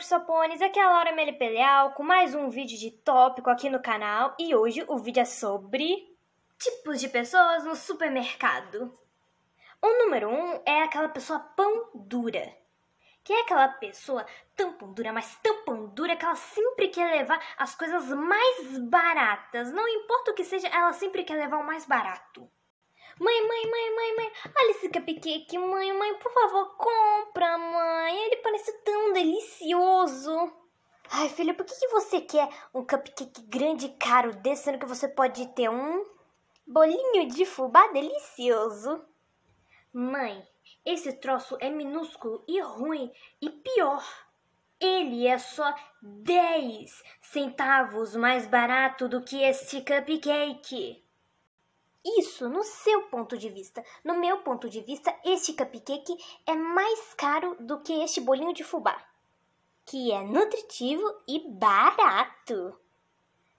Pessoal, Sopones, aqui é a Laura Melipeleal com mais um vídeo de tópico aqui no canal e hoje o vídeo é sobre tipos de pessoas no supermercado. O número um é aquela pessoa pão dura, que é aquela pessoa tão pão dura, mas tão pão dura que ela sempre quer levar as coisas mais baratas, não importa o que seja, ela sempre quer levar o mais barato. Mãe, mãe, mãe, mãe, mãe, olha esse cupcake, mãe, mãe, por favor, compra, mãe. Ele parece tão delicioso. Ai, filha, por que, que você quer um cupcake grande e caro desse, sendo que você pode ter um bolinho de fubá delicioso? Mãe, esse troço é minúsculo e ruim e pior. Ele é só 10 centavos mais barato do que este cupcake. Isso, no seu ponto de vista. No meu ponto de vista, este cupcake é mais caro do que este bolinho de fubá, que é nutritivo e barato.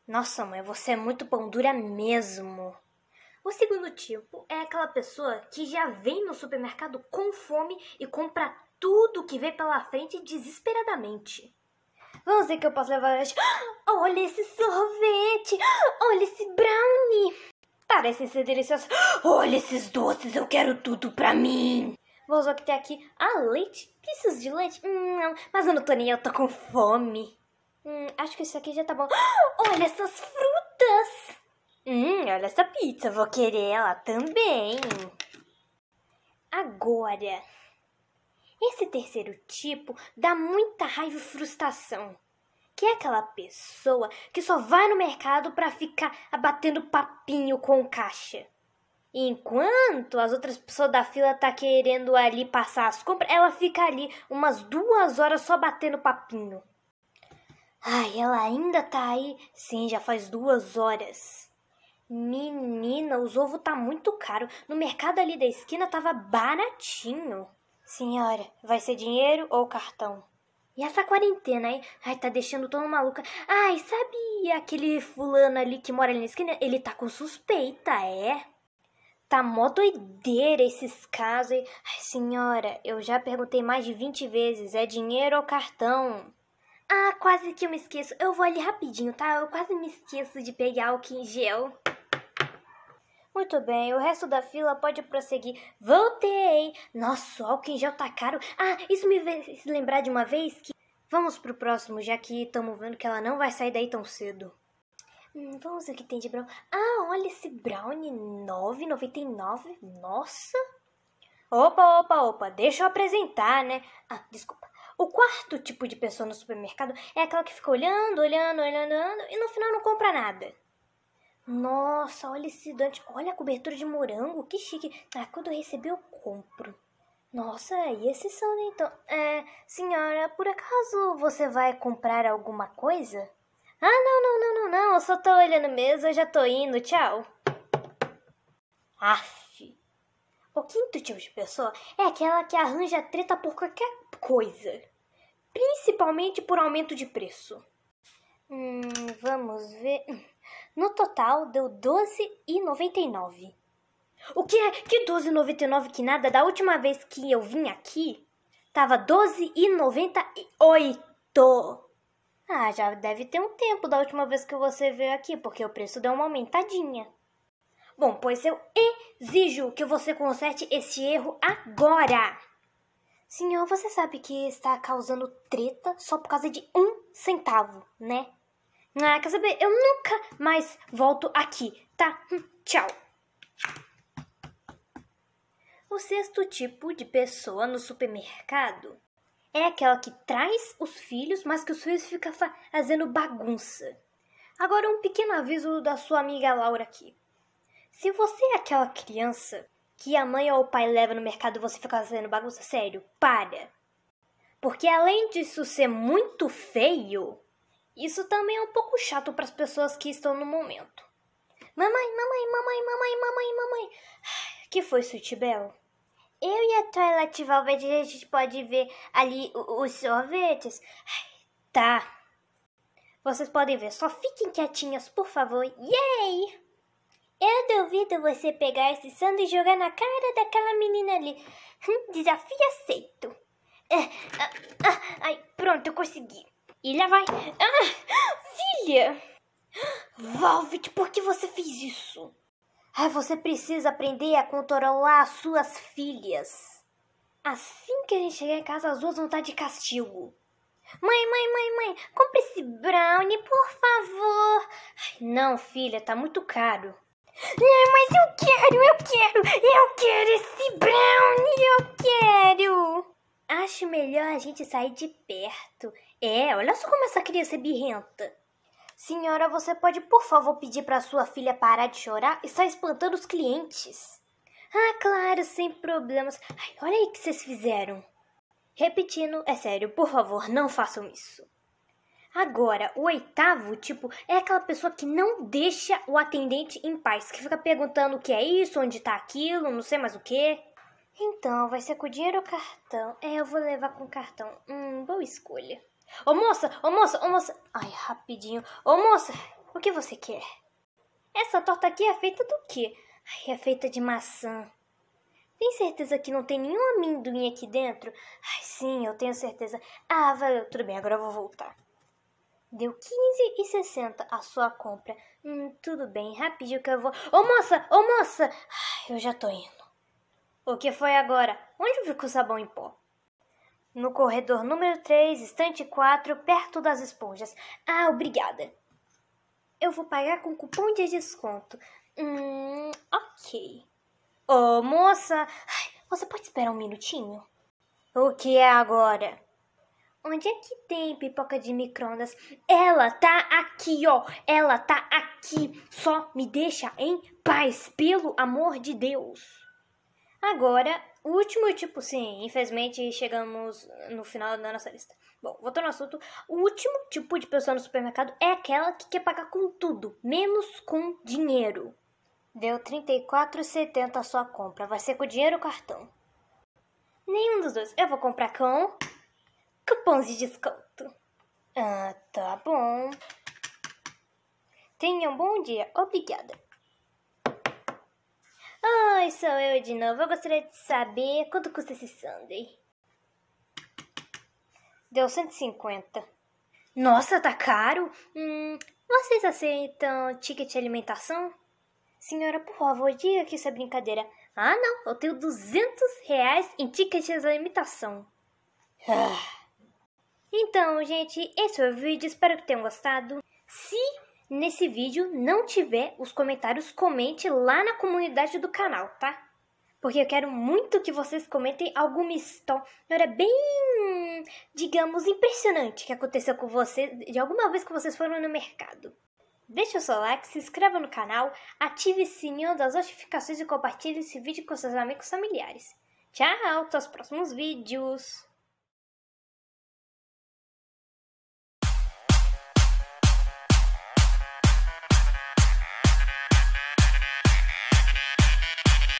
Nossa, mãe, você é muito pão dura mesmo. O segundo tipo é aquela pessoa que já vem no supermercado com fome e compra tudo que vê pela frente desesperadamente. Vamos ver que eu posso levar. Olha esse sorvete! Olha esse brownie! Parecem ser deliciosos. Olha esses doces, eu quero tudo pra mim. Vou só que tem aqui. Ah, leite? Preciso de leite? Hum, não. Mas, Ana Toninha, eu tô com fome. Hum, acho que isso aqui já tá bom. Olha essas frutas! Hum, olha essa pizza, vou querer ela também. Agora, esse terceiro tipo dá muita raiva e frustração que é aquela pessoa que só vai no mercado para ficar abatendo papinho com caixa. Enquanto as outras pessoas da fila tá querendo ali passar as compras, ela fica ali umas duas horas só batendo papinho. Ai, ela ainda tá aí? Sim, já faz duas horas. Menina, os ovos tá muito caro. No mercado ali da esquina tava baratinho. Senhora, vai ser dinheiro ou cartão? E essa quarentena aí, ai, tá deixando todo maluca. Ai, sabe aquele fulano ali que mora ali na esquina? Ele tá com suspeita, é? Tá mó doideira esses casos aí. Ai, senhora, eu já perguntei mais de 20 vezes, é dinheiro ou cartão? Ah, quase que eu me esqueço. Eu vou ali rapidinho, tá? Eu quase me esqueço de pegar o gel. Muito bem, o resto da fila pode prosseguir. Voltei! Nossa, o álcool em gel tá caro. Ah, isso me fez lembrar de uma vez que. Vamos pro próximo, já que estamos vendo que ela não vai sair daí tão cedo. Hum, vamos ver o que tem de brown. Ah, olha esse brownie 9,99. Nossa! Opa, opa, opa, deixa eu apresentar, né? Ah, desculpa. O quarto tipo de pessoa no supermercado é aquela que fica olhando, olhando, olhando, olhando e no final não compra nada. Nossa, olha esse Dante. Olha a cobertura de morango, que chique. Ah, quando eu receber, eu compro. Nossa, e esse são então? É, senhora, por acaso você vai comprar alguma coisa? Ah, não, não, não, não, não. Eu só tô olhando mesmo, eu já tô indo. Tchau. Aff. O quinto tipo de pessoa é aquela que arranja treta por qualquer coisa. Principalmente por aumento de preço. Hum, vamos ver. No total, deu 12,99. O que é que 12,99 que nada? Da última vez que eu vim aqui, tava 12,98. Ah, já deve ter um tempo da última vez que você veio aqui, porque o preço deu uma aumentadinha. Bom, pois eu exijo que você conserte esse erro agora. Senhor, você sabe que está causando treta só por causa de um centavo, né? Ah, quer saber? Eu nunca mais volto aqui, tá? Hum, tchau. O sexto tipo de pessoa no supermercado é aquela que traz os filhos, mas que os filhos ficam fazendo bagunça. Agora, um pequeno aviso da sua amiga Laura aqui. Se você é aquela criança que a mãe ou o pai leva no mercado e você fica fazendo bagunça, sério, para. Porque além disso ser muito feio, isso também é um pouco chato para as pessoas que estão no momento. Mamãe, mamãe, mamãe, mamãe, mamãe, mamãe. Que foi, Sutibel? Eu e a Twilight Valverde, a gente pode ver ali os sorvetes. Tá. Vocês podem ver, só fiquem quietinhas, por favor. Yay! Eu duvido você pegar esse sanduíche e jogar na cara daquela menina ali. Hum, desafio aceito. É, ah, ah, ai, pronto, eu consegui. E lá vai. Ah, filha! Valvet, por que você fez isso? Ah, você precisa aprender a controlar as suas filhas. Assim que a gente chegar em casa, as duas vão estar de castigo. Mãe, mãe, mãe, mãe, compre esse brownie, por favor. Ai, não, filha, tá muito caro. É, mas eu quero, eu quero, eu quero esse brownie, eu quero. Acho melhor a gente sair de perto é, olha só como essa criança é birrenta. Senhora, você pode, por favor, pedir para sua filha parar de chorar? Está espantando os clientes. Ah, claro, sem problemas. Ai, olha aí o que vocês fizeram. Repetindo, é sério, por favor, não façam isso. Agora, o oitavo tipo é aquela pessoa que não deixa o atendente em paz, que fica perguntando o que é isso, onde está aquilo, não sei mais o que. Então, vai ser com dinheiro ou cartão? É, eu vou levar com cartão. Hum, boa escolha. Ô moça, ô moça, ô moça. Ai, rapidinho. Ô moça, o que você quer? Essa torta aqui é feita do quê? Ai, é feita de maçã. Tem certeza que não tem nenhum amendoim aqui dentro? Ai, sim, eu tenho certeza. Ah, valeu, tudo bem, agora eu vou voltar. Deu 15,60 a sua compra. Hum, tudo bem, rapidinho que eu vou. Ô moça, ô moça! Ai, eu já tô indo. O que foi agora? Onde ficou o sabão em pó? No corredor número 3, estante 4, perto das esponjas. Ah, obrigada. Eu vou pagar com cupom de desconto. Hum, ok. Ô, oh, moça, você pode esperar um minutinho? O que é agora? Onde é que tem pipoca de microondas? Ela tá aqui, ó. Ela tá aqui. Só me deixa em paz, pelo amor de Deus. Agora, o último tipo, sim, infelizmente chegamos no final da nossa lista. Bom, voltando ao assunto, o último tipo de pessoa no supermercado é aquela que quer pagar com tudo, menos com dinheiro. Deu R$ 34,70 a sua compra. Vai ser com dinheiro ou cartão? Nenhum dos dois. Eu vou comprar com cupons de desconto. Ah, tá bom. Tenha um bom dia. Obrigada. Oi, sou eu de novo. Eu gostaria de saber quanto custa esse sundae. Deu 150. Nossa, tá caro? Hum, vocês aceitam ticket de alimentação? Senhora, por favor, diga que isso é brincadeira. Ah, não, eu tenho 200 reais em ticket de alimentação. Ah. Então, gente, esse foi o vídeo. Espero que tenham gostado. Se nesse vídeo não tiver os comentários, comente lá na comunidade do canal, tá? Porque eu quero muito que vocês comentem alguma história bem, digamos, impressionante que aconteceu com vocês de alguma vez que vocês foram no mercado. Deixe o seu like, se inscreva no canal, ative o sininho das notificações e compartilhe esse vídeo com seus amigos e familiares. Tchau, até os próximos vídeos!